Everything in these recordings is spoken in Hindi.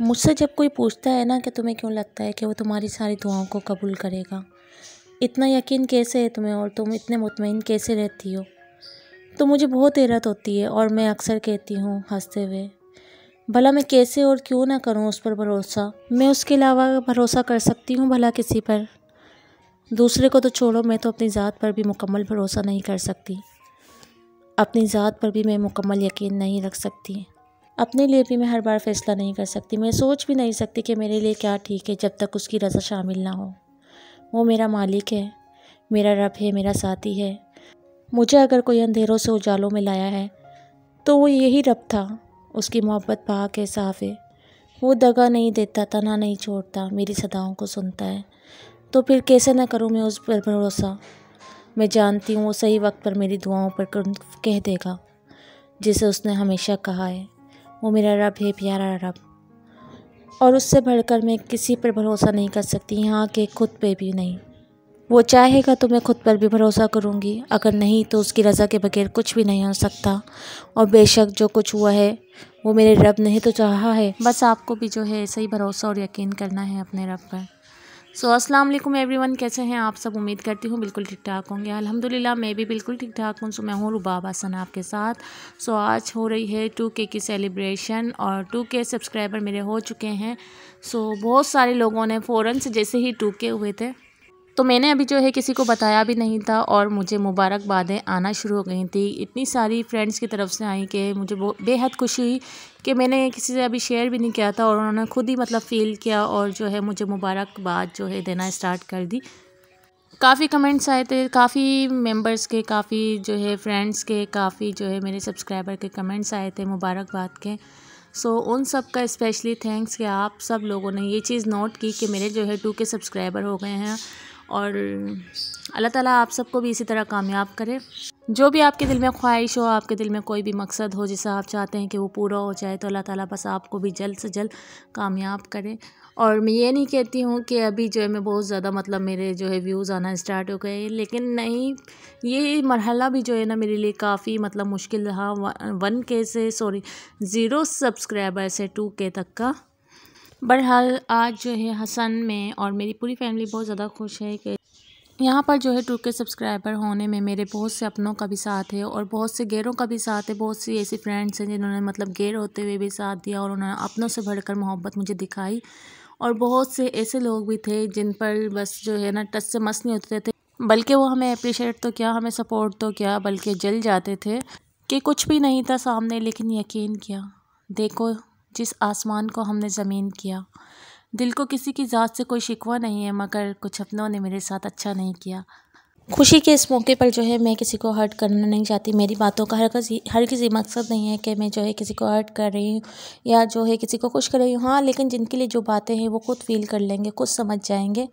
मुझसे जब कोई पूछता है ना कि तुम्हें क्यों लगता है कि वो तुम्हारी सारी दुआओं को कबूल करेगा इतना यकीन कैसे है तुम्हें और तुम इतने मुतमिन कैसे रहती हो तो मुझे बहुत हैरत होती है और मैं अक्सर कहती हूँ हंसते हुए भला मैं कैसे और क्यों ना करूँ उस पर भरोसा मैं उसके अलावा भरोसा कर सकती हूँ भला किसी पर दूसरे को तो छोड़ो मैं तो अपनी ज़ात पर भी मुकम्मल भरोसा नहीं कर सकती अपनी ज़ात पर भी मैं मुकम्मल यकीन नहीं रख सकती अपने लिए भी मैं हर बार फ़ैसला नहीं कर सकती मैं सोच भी नहीं सकती कि मेरे लिए क्या ठीक है जब तक उसकी रज़ा शामिल ना हो वो मेरा मालिक है मेरा रब है मेरा साथी है मुझे अगर कोई अंधेरों से उजालों में लाया है तो वो यही रब था उसकी मोहब्बत पाक है साफ़ है वो दगा नहीं देता तना नहीं छोड़ता मेरी सदाओं को सुनता है तो फिर कैसे ना करूँ मैं उस पर भरोसा मैं जानती हूँ वो सही वक्त पर मेरी दुआओं पर कह देगा जिसे उसने हमेशा कहा है वो मेरा रब है प्यारा रब और उससे बढ़कर मैं किसी पर भरोसा नहीं कर सकती यहाँ के खुद पे भी नहीं वो चाहेगा तो मैं खुद पर भी भरोसा करूँगी अगर नहीं तो उसकी रज़ा के बगैर कुछ भी नहीं हो सकता और बेशक जो कुछ हुआ है वो मेरे रब ने तो चाहा है बस आपको भी जो है ऐसा ही भरोसा और यकीन करना है अपने रब पर सो अस्सलाम वालेकुम एवरीवन कैसे हैं आप सब उम्मीद करती हूँ बिल्कुल ठीक ठाक होंगे अल्हम्दुलिल्लाह मैं भी बिल्कुल ठीक ठाक हूँ सो मैं हूँ रुबाब हसन आपके साथ सो आज हो रही है टू के की सेलिब्रेशन और टू के सब्सक्राइबर मेरे हो चुके हैं सो बहुत सारे लोगों ने फ़ौरन से जैसे ही टू के हुए थे तो मैंने अभी जो है किसी को बताया भी नहीं था और मुझे मुबारकबादें आना शुरू हो गई थी इतनी सारी फ्रेंड्स की तरफ से आई कि मुझे बेहद खुशी हुई कि मैंने किसी से अभी शेयर भी नहीं किया था और उन्होंने खुद ही मतलब फ़ील किया और जो है मुझे मुबारकबाद जो है देना स्टार्ट कर दी काफ़ी कमेंट्स आए थे काफ़ी मेंबर्स के काफ़ी जो है फ्रेंड्स के काफ़ी जो है मेरे सब्सक्राइबर के कमेंट्स आए थे मुबारकबाद के सो so, उन सब का स्पेशली थैंक्स कि आप सब लोगों ने ये चीज़ नोट की कि मेरे जो है टू के सब्सक्राइबर हो गए हैं और अल्लाह ताला आप सबको भी इसी तरह कामयाब करे जो भी आपके दिल में ख्वाहिश हो आपके दिल में कोई भी मकसद हो जिसे आप चाहते हैं कि वो पूरा हो जाए तो अल्लाह ताला बस आपको भी जल्द से जल्द कामयाब करे और मैं ये नहीं कहती हूँ कि अभी जो है मैं बहुत ज़्यादा मतलब मेरे जो है व्यूज़ आना स्टार्ट हो गए लेकिन नहीं ये मरहला भी जो है ना मेरे लिए काफ़ी मतलब मुश्किल रहा वन के से सॉरी ज़ीरो सब्सक्राइबर से टू के तक का बहरहाल आज जो है हसन में और मेरी पूरी फैमिली बहुत ज़्यादा खुश है कि यहाँ पर जो है टू के सब्सक्राइबर होने में मेरे बहुत से अपनों का भी साथ है और बहुत से गैरों का भी साथ है बहुत सी ऐसी फ्रेंड्स हैं जिन्होंने मतलब गैर होते हुए भी साथ दिया और उन्होंने अपनों से बढ़कर मोहब्बत मुझे दिखाई और बहुत से ऐसे लोग भी थे जिन पर बस जो है ना टच से मस्त नहीं होते थे बल्कि वो हमें अप्रिशिएट तो क्या हमें सपोर्ट तो क्या बल्कि जल जाते थे कि कुछ भी नहीं था सामने लेकिन यकीन किया देखो जिस आसमान को हमने ज़मीन किया दिल को किसी की ज़ात से कोई शिकवा नहीं है मगर कुछ अपनों ने मेरे साथ अच्छा नहीं किया खुशी के इस मौके पर जो है मैं किसी को हर्ट करना नहीं चाहती मेरी बातों का हर किसी हर किसी मकसद नहीं है कि मैं जो है किसी को हर्ट कर रही हूँ या जो है किसी को खुश कर रही हूँ हाँ लेकिन जिनके लिए जो बातें हैं वो खुद फील कर लेंगे खुद समझ जाएंगे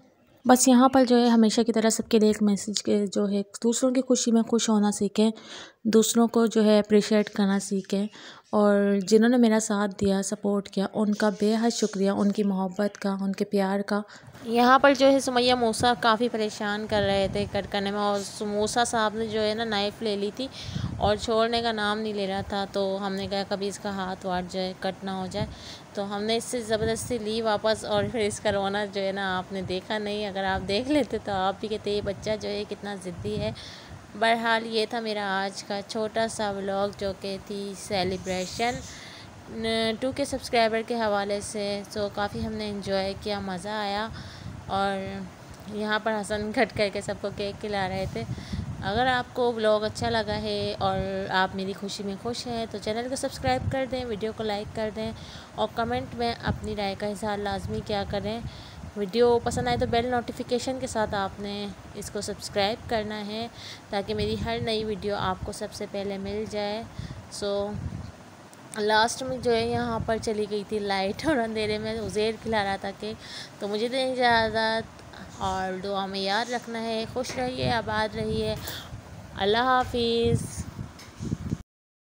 बस यहाँ पर जो है हमेशा की तरह सबके लिए एक मैसेज के जो है दूसरों की खुशी में खुश होना सीखें दूसरों को जो है अप्रिशिएट करना सीखें और जिन्होंने मेरा साथ दिया सपोर्ट किया उनका बेहद शुक्रिया उनकी मोहब्बत का उनके प्यार का यहाँ पर जो है सुमैया मूसा काफ़ी परेशान कर रहे थे कट करने में और मूसा साहब ने जो है ना नाइफ़ ले ली थी और छोड़ने का नाम नहीं ले रहा था तो हमने कहा कभी इसका हाथ वाट जाए कट ना हो जाए तो हमने इससे ज़बरदस्ती ली वापस और फिर इसका रोना जो है ना आपने देखा नहीं अगर आप देख लेते तो आप भी कहते ये बच्चा जो है कितना ज़िद्दी है बहरहाल ये था मेरा आज का छोटा सा व्लॉग जो कि थी सेलिब्रेशन टू के सब्सक्राइबर के हवाले से सो काफ़ी हमने इन्जॉय किया मज़ा आया और यहाँ पर हसन घट करके सबको केक खिला रहे थे अगर आपको ब्लॉग अच्छा लगा है और आप मेरी खुशी में खुश हैं तो चैनल को सब्सक्राइब कर दें वीडियो को लाइक कर दें और कमेंट में अपनी राय का हिसार लाजमी क्या करें वीडियो पसंद आए तो बेल नोटिफिकेशन के साथ आपने इसको सब्सक्राइब करना है ताकि मेरी हर नई वीडियो आपको सबसे पहले मिल जाए सो लास्ट में जो है यहाँ पर चली गई थी लाइट और अंधेरे में उजेर खिला रहा था कि तो मुझे दें तो इजाज़त और दुआ में याद रखना है खुश रहिए आबाद रहिए अल्लाह हाफिज़